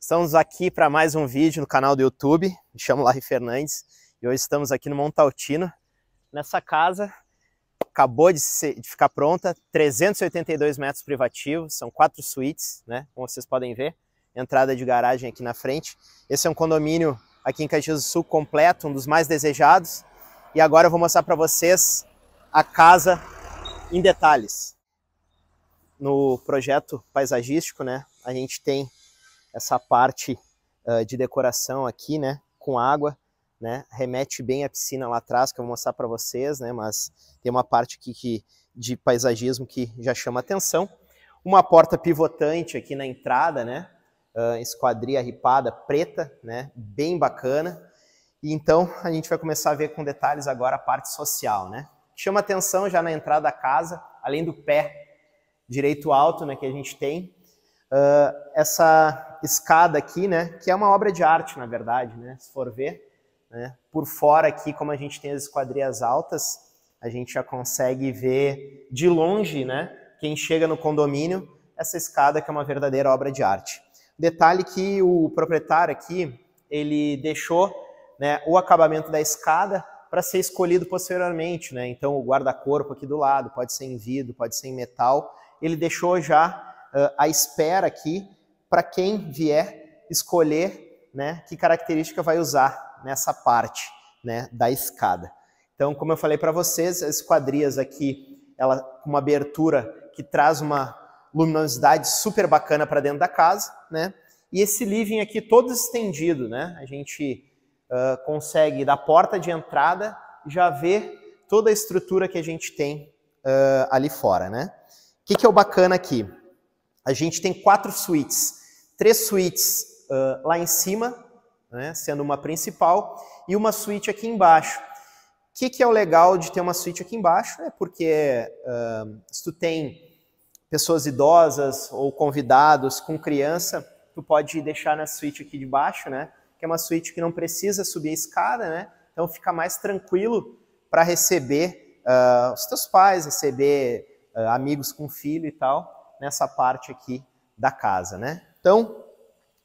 Estamos aqui para mais um vídeo no canal do YouTube, me chamo Larry Fernandes e hoje estamos aqui no Montaltino, nessa casa, acabou de, ser, de ficar pronta, 382 metros privativos, são quatro suítes, né, como vocês podem ver, entrada de garagem aqui na frente. Esse é um condomínio aqui em Caxias do Sul completo, um dos mais desejados, e agora eu vou mostrar para vocês a casa em detalhes. No projeto paisagístico, né, a gente tem essa parte uh, de decoração aqui, né, com água, né, remete bem à piscina lá atrás, que eu vou mostrar para vocês, né, mas tem uma parte aqui que, de paisagismo que já chama atenção. Uma porta pivotante aqui na entrada, né, uh, esquadria ripada preta, né, bem bacana. E então a gente vai começar a ver com detalhes agora a parte social, né. Chama atenção já na entrada da casa, além do pé direito alto, né, que a gente tem, uh, essa escada aqui, né, que é uma obra de arte, na verdade, né, se for ver. Né, por fora aqui, como a gente tem as esquadrias altas, a gente já consegue ver de longe, né, quem chega no condomínio, essa escada que é uma verdadeira obra de arte. Detalhe que o proprietário aqui, ele deixou né, o acabamento da escada para ser escolhido posteriormente, né? Então o guarda-corpo aqui do lado pode ser em vidro, pode ser em metal. Ele deixou já uh, à espera aqui para quem vier escolher né, que característica vai usar nessa parte né, da escada. Então, como eu falei para vocês, as quadrias aqui, ela com uma abertura que traz uma luminosidade super bacana para dentro da casa, né? E esse living aqui todo estendido, né? A gente uh, consegue da porta de entrada já ver toda a estrutura que a gente tem uh, ali fora, né? O que, que é o bacana aqui? A gente tem quatro suítes. Três suítes uh, lá em cima, né, sendo uma principal, e uma suíte aqui embaixo. O que, que é o legal de ter uma suíte aqui embaixo? É porque uh, se tu tem pessoas idosas ou convidados com criança, tu pode deixar na suíte aqui de baixo, né? Que é uma suíte que não precisa subir a escada, né? Então fica mais tranquilo para receber uh, os teus pais, receber uh, amigos com filho e tal nessa parte aqui da casa, né? Então,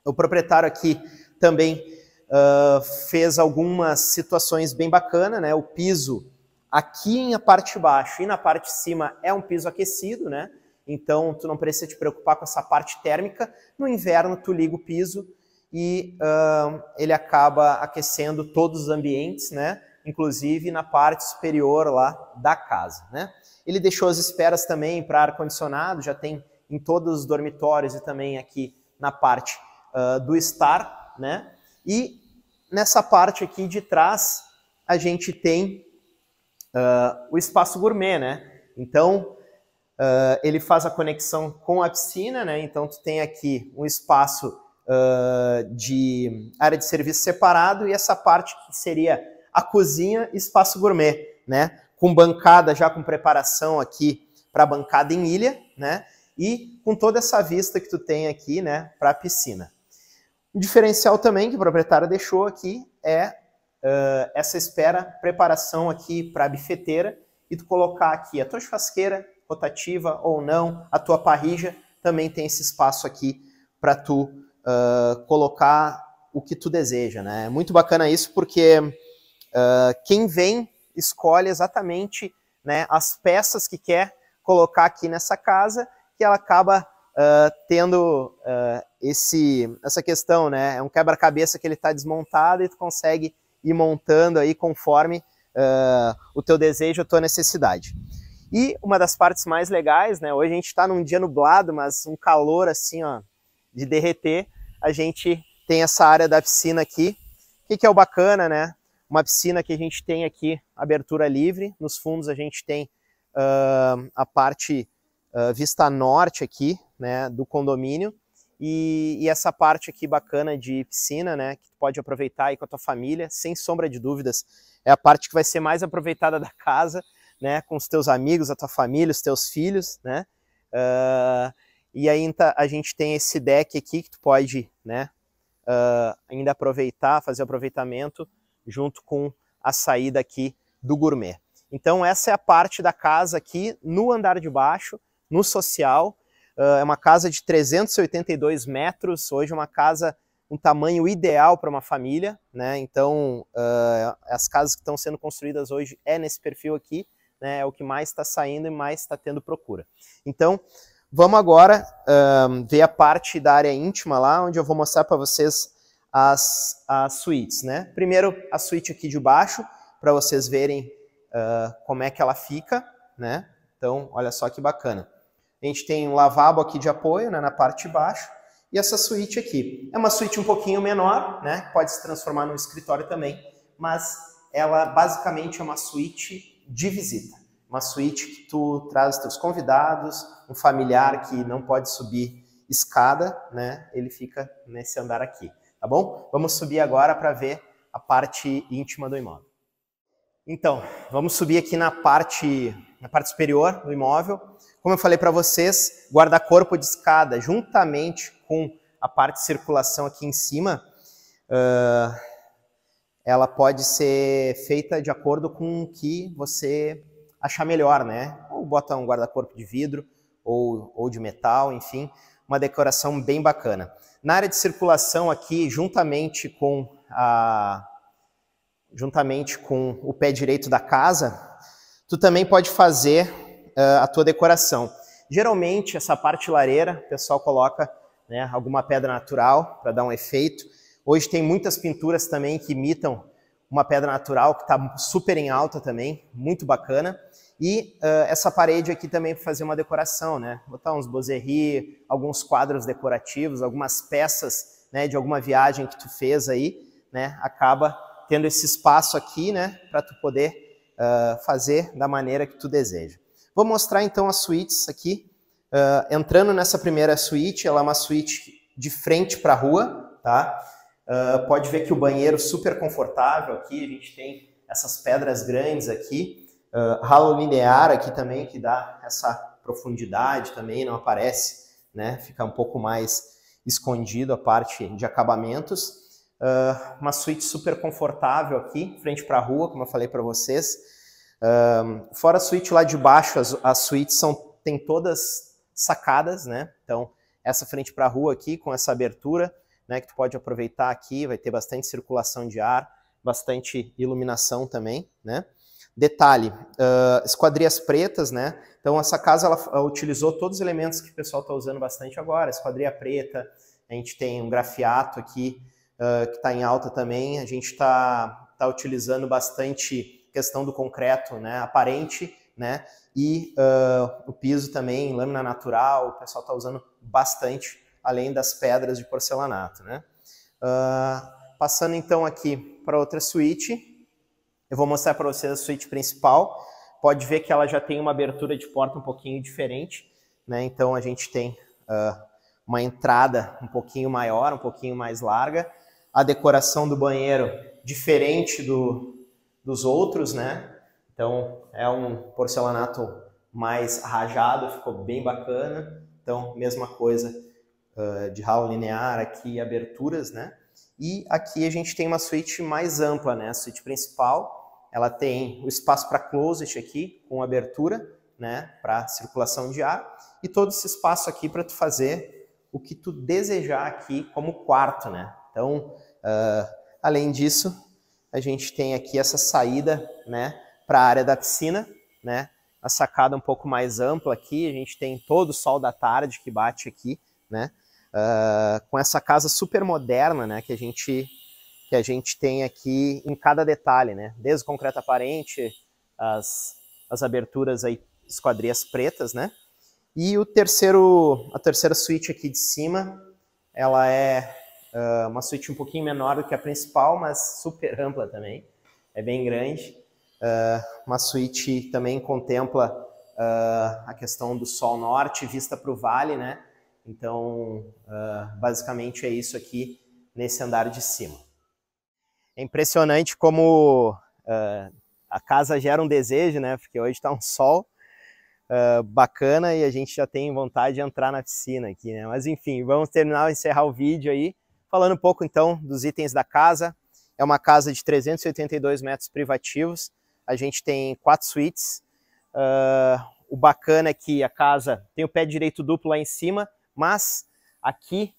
o proprietário aqui também uh, fez algumas situações bem bacanas, né? O piso aqui na parte de baixo e na parte de cima é um piso aquecido, né? Então, tu não precisa te preocupar com essa parte térmica. No inverno, tu liga o piso e uh, ele acaba aquecendo todos os ambientes, né? inclusive na parte superior lá da casa. Né? Ele deixou as esperas também para ar-condicionado, já tem em todos os dormitórios e também aqui na parte uh, do estar. Né? E nessa parte aqui de trás, a gente tem uh, o espaço gourmet. Né? Então, uh, ele faz a conexão com a piscina, né? então tu tem aqui um espaço de área de serviço separado e essa parte que seria a cozinha espaço gourmet, né? Com bancada já com preparação aqui para bancada em ilha, né? E com toda essa vista que tu tem aqui, né, para a piscina. Um diferencial também que o proprietário deixou aqui é uh, essa espera, preparação aqui para a bifeteira e tu colocar aqui a tua churrasqueira, rotativa ou não, a tua parrija, também tem esse espaço aqui para tu uh, colocar o que tu deseja, né? É muito bacana isso porque ah, quem vem escolhe exatamente né, as peças que quer colocar aqui nessa casa, que ela acaba uh, tendo uh, esse, essa questão, né? É um quebra-cabeça que ele está desmontado e tu consegue ir montando aí conforme o teu desejo, a tua necessidade. E uma das partes mais legais, né? Hoje a gente está num dia nublado, mas um calor assim, ó, de derreter. A gente tem essa área da piscina aqui. O que, que é o bacana, né? Uma piscina que a gente tem aqui, abertura livre. Nos fundos a gente tem uh, a parte uh, vista norte aqui, né, do condomínio. E, e, essa parte aqui bacana de piscina, né, que tu pode aproveitar aí com a tua família, sem sombra de dúvidas, é a parte que vai ser mais aproveitada da casa, né, com os teus amigos, a tua família, os teus filhos, né, uh, e ainda então, a gente tem esse deck aqui que tu pode, né, uh, ainda aproveitar, fazer aproveitamento junto com a saída aqui do gourmet. Então essa é a parte da casa aqui no andar de baixo, no social. Uh, é uma casa de 382 metros, hoje uma casa um tamanho ideal para uma família, né? Então uh, as casas que estão sendo construídas hoje é nesse perfil aqui, né? É o que mais está saindo e mais está tendo procura. Então vamos agora uh, ver a parte da área íntima lá, onde eu vou mostrar para vocês as, as suítes, né? Primeiro a suíte aqui de baixo, para vocês verem uh, como é que ela fica, né? Então, olha só que bacana. A gente tem um lavabo aqui de apoio, né, na parte de baixo, e essa suíte aqui. É uma suíte um pouquinho menor, né? Pode se transformar num escritório também, mas ela basicamente é uma suíte de visita. Uma suíte que tu traz teus convidados, um familiar que não pode subir escada, né? Ele fica nesse andar aqui tá bom? Vamos subir agora para ver a parte íntima do imóvel. Então, vamos subir aqui na parte, na parte superior do imóvel. Como eu falei para vocês, guarda-corpo de escada, juntamente com a parte de circulação aqui em cima, uh, ela pode ser feita de acordo com o que você achar melhor, né? Ou bota um guarda-corpo de vidro, ou, ou de metal, enfim uma decoração bem bacana. Na área de circulação aqui, juntamente com a juntamente com o pé direito da casa, tu também pode fazer uh, a tua decoração. Geralmente essa parte lareira, o pessoal coloca né, alguma pedra natural para dar um efeito. Hoje tem muitas pinturas também que imitam uma pedra natural que está super em alta também, muito bacana. E uh, essa parede aqui também para fazer uma decoração, né? Botar uns bozerie, alguns quadros decorativos, algumas peças né, de alguma viagem que tu fez aí, né? Acaba tendo esse espaço aqui, né? Para tu poder uh, fazer da maneira que tu deseja. Vou mostrar então as suítes aqui. Uh, entrando nessa primeira suíte, ela é uma suíte de frente para a rua, tá? pode ver que o banheiro super confortável aqui, a gente tem essas pedras grandes aqui, Uh, ah, ralo linear aqui também, que dá essa profundidade também, não aparece, né? Fica um pouco mais escondido a parte de acabamentos. Uh, uma suíte super confortável aqui, frente para a rua, como eu falei para vocês. Uh, fora a suíte lá de baixo, as, as suítes são, tem todas sacadas, né? Então, essa frente para a rua aqui, com essa abertura, né, que tu pode aproveitar aqui, vai ter bastante circulação de ar, bastante iluminação também, né? Detalhe, uh, esquadrias pretas, né? Então essa casa ela utilizou todos os elementos que o pessoal está usando bastante agora, esquadria preta, a gente tem um grafiato aqui uh, que está em alta também, a gente está tá utilizando bastante questão do concreto, né? Aparente, né? E uh, o piso também, lâmina natural, o pessoal está usando bastante, além das pedras de porcelanato, né? passando então aqui para outra suíte, eu vou mostrar para vocês a suíte principal. Pode ver que ela já tem uma abertura de porta um pouquinho diferente, né? Então a gente tem uh, uma entrada um pouquinho maior, um pouquinho mais larga. A decoração do banheiro diferente do, dos outros, né? Então é um porcelanato mais rajado, ficou bem bacana. Então mesma coisa uh, de ralo linear aqui, aberturas, né? E aqui a gente tem uma suíte mais ampla, né? A suíte principal, ela tem o espaço para closet aqui, com abertura, né? Para circulação de ar. E todo esse espaço aqui para tu fazer o que tu desejar aqui como quarto, né? Então, uh, além disso, a gente tem aqui essa saída, né? Para a área da piscina, né? A sacada um pouco mais ampla aqui, a gente tem todo o sol da tarde que bate aqui, né? uh, com essa casa super moderna, né, que a gente que a gente tem aqui em cada detalhe, né, desde o concreto aparente, as, as aberturas aí, esquadrias pretas, né, e o terceiro, a terceira suíte aqui de cima, ela é uh, uma suíte um pouquinho menor do que a principal, mas super ampla também, é bem grande. Uh, uma suíte também contempla uh, a questão do sol norte, vista para o vale, né? Então, uh, basicamente é isso aqui nesse andar de cima. É impressionante como uh, a casa gera um desejo, né? Porque hoje está um sol uh, bacana e a gente já tem vontade de entrar na piscina aqui, né? Mas enfim, vamos terminar, encerrar o vídeo aí, falando um pouco então dos itens da casa. É uma casa de 382 metros privativos. A gente tem quatro suítes. o bacana é que a casa tem o pé direito duplo lá em cima, mas aqui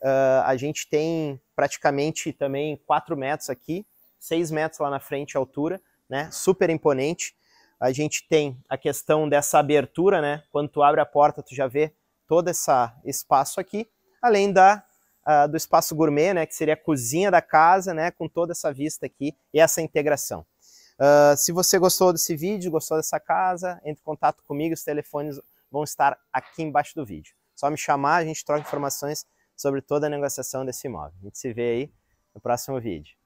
uh, a gente tem praticamente também 4 metros aqui, 6 metros lá na frente a altura, né? Super imponente. A gente tem a questão dessa abertura, né? Quando tu abre a porta, tu já vê todo esse espaço aqui, além da uh, do espaço gourmet, né? Que seria a cozinha da casa, né? Com toda essa vista aqui e essa integração. Uh, se você gostou desse vídeo, gostou dessa casa, entre em contato comigo, os telefones vão estar aqui embaixo do vídeo. Só me chamar, a gente troca informações sobre toda a negociação desse imóvel. A gente se vê aí no próximo vídeo.